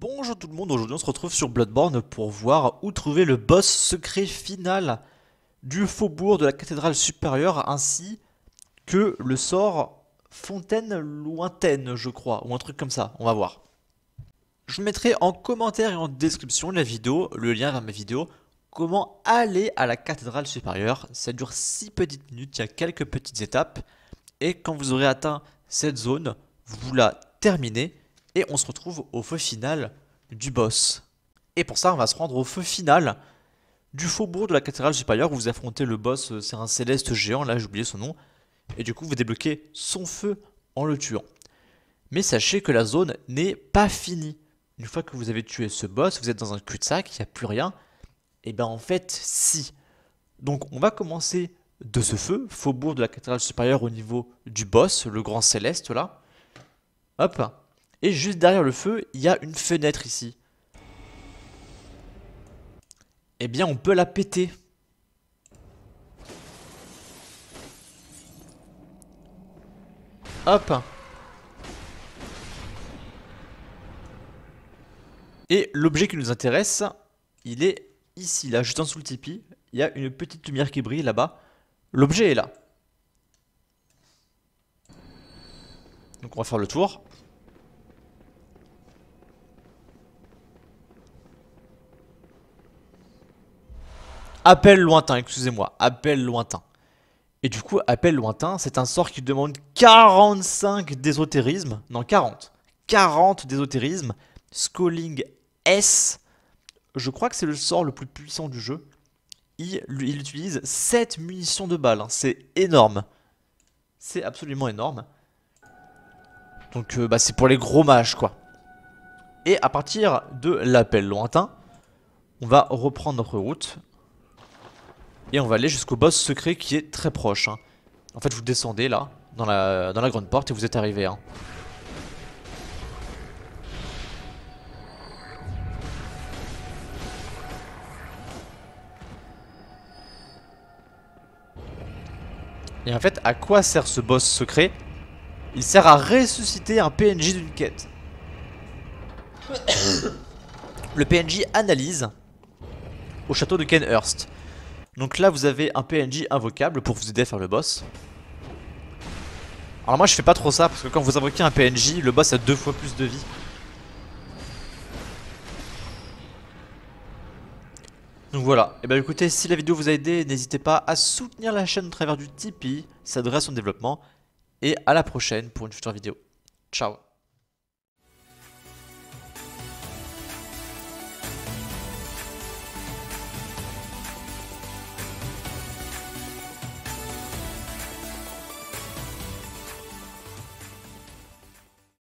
Bonjour tout le monde, aujourd'hui on se retrouve sur Bloodborne pour voir où trouver le boss secret final du faubourg de la cathédrale supérieure ainsi que le sort fontaine lointaine je crois, ou un truc comme ça, on va voir. Je mettrai en commentaire et en description de la vidéo le lien vers ma vidéo comment aller à la cathédrale supérieure. Ça dure 6 petites minutes, il y a quelques petites étapes et quand vous aurez atteint cette zone, vous la terminez et on se retrouve au feu final du boss. Et pour ça, on va se rendre au feu final du faubourg de la cathédrale supérieure où vous affrontez le boss, euh, c'est un céleste géant, là j'ai oublié son nom, et du coup vous débloquez son feu en le tuant. Mais sachez que la zone n'est pas finie. Une fois que vous avez tué ce boss, vous êtes dans un cul-de-sac, il n'y a plus rien. Et eh bien en fait, si. Donc on va commencer de ce feu, faubourg de la cathédrale supérieure au niveau du boss, le grand céleste là. Hop, et juste derrière le feu, il y a une fenêtre ici. Eh bien, on peut la péter. Hop Et l'objet qui nous intéresse, il est ici, là, juste en dessous le tipi. Il y a une petite lumière qui brille là-bas. L'objet est là. Donc on va faire le tour. Appel lointain, excusez-moi, appel lointain. Et du coup, appel lointain, c'est un sort qui demande 45 d'ésotérisme, non 40, 40 d'ésotérisme, Scalling S. Je crois que c'est le sort le plus puissant du jeu. Il, utilise 7 munitions de balles, hein. c'est énorme. C'est absolument énorme. Donc euh, bah, c'est pour les gros mages quoi. Et à partir de l'appel lointain, on va reprendre notre route. Et on va aller jusqu'au boss secret qui est très proche. Hein. En fait, vous descendez là, dans la, dans la grande porte, et vous êtes arrivé. Hein. Et en fait, à quoi sert ce boss secret Il sert à ressusciter un PNJ d'une quête. Le PNJ analyse au château de Kenhurst. Donc là, vous avez un PNJ invocable pour vous aider à faire le boss. Alors moi, je fais pas trop ça, parce que quand vous invoquez un PNJ, le boss a deux fois plus de vie. Donc voilà, et eh bah ben, écoutez, si la vidéo vous a aidé, n'hésitez pas à soutenir la chaîne au travers du Tipeee, ça aidera son développement, et à la prochaine pour une future vidéo. Ciao